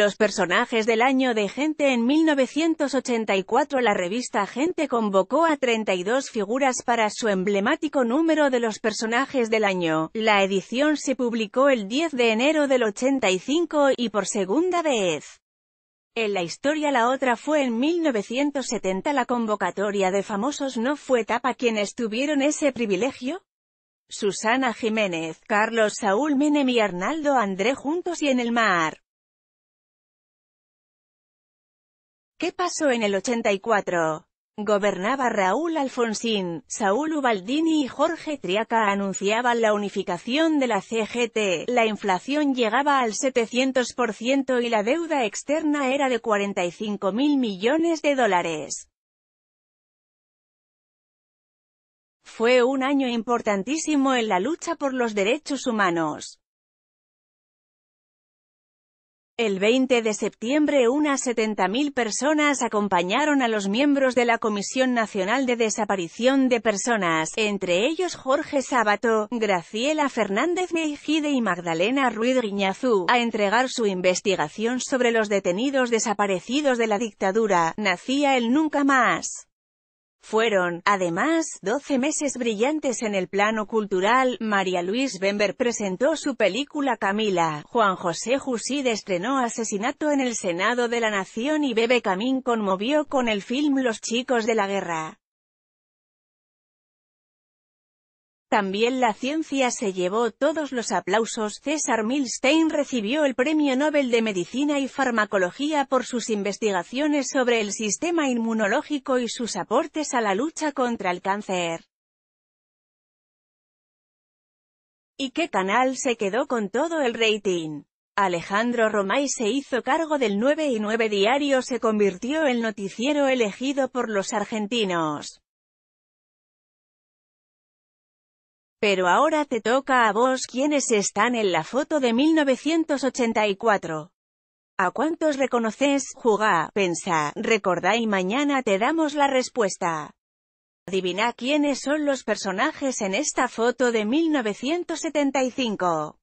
Los personajes del año de Gente En 1984 la revista Gente convocó a 32 figuras para su emblemático número de los personajes del año. La edición se publicó el 10 de enero del 85 y por segunda vez. En la historia la otra fue en 1970 la convocatoria de famosos no fue tapa quienes tuvieron ese privilegio, Susana Jiménez, Carlos Saúl Menem y Arnaldo André juntos y en el mar. ¿Qué pasó en el 84? Gobernaba Raúl Alfonsín, Saúl Ubaldini y Jorge Triaca anunciaban la unificación de la CGT, la inflación llegaba al 700% y la deuda externa era de 45 mil millones de dólares. Fue un año importantísimo en la lucha por los derechos humanos. El 20 de septiembre unas 70.000 personas acompañaron a los miembros de la Comisión Nacional de Desaparición de Personas, entre ellos Jorge Sábato, Graciela Fernández Meijide y Magdalena Ruiz Guiñazú, a entregar su investigación sobre los detenidos desaparecidos de la dictadura. Nacía el Nunca Más. Fueron, además, 12 meses brillantes en el plano cultural. María Luis Bember presentó su película Camila. Juan José Jusid estrenó Asesinato en el Senado de la Nación y Bebe Camín conmovió con el film Los Chicos de la Guerra. También la ciencia se llevó todos los aplausos. César Milstein recibió el Premio Nobel de Medicina y Farmacología por sus investigaciones sobre el sistema inmunológico y sus aportes a la lucha contra el cáncer. ¿Y qué canal se quedó con todo el rating? Alejandro Romay se hizo cargo del 9 y 9 diario se convirtió en noticiero elegido por los argentinos. Pero ahora te toca a vos quiénes están en la foto de 1984. ¿A cuántos reconoces? Jugá, pensá, recordá y mañana te damos la respuesta. Adivina quiénes son los personajes en esta foto de 1975.